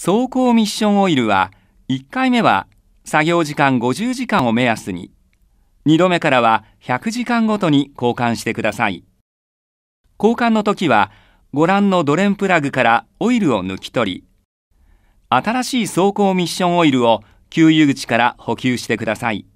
走行ミッションオイルは1回目は作業時間50時間を目安に2度目からは100時間ごとに交換してください交換の時はご覧のドレンプラグからオイルを抜き取り新しい走行ミッションオイルを給油口から補給してください。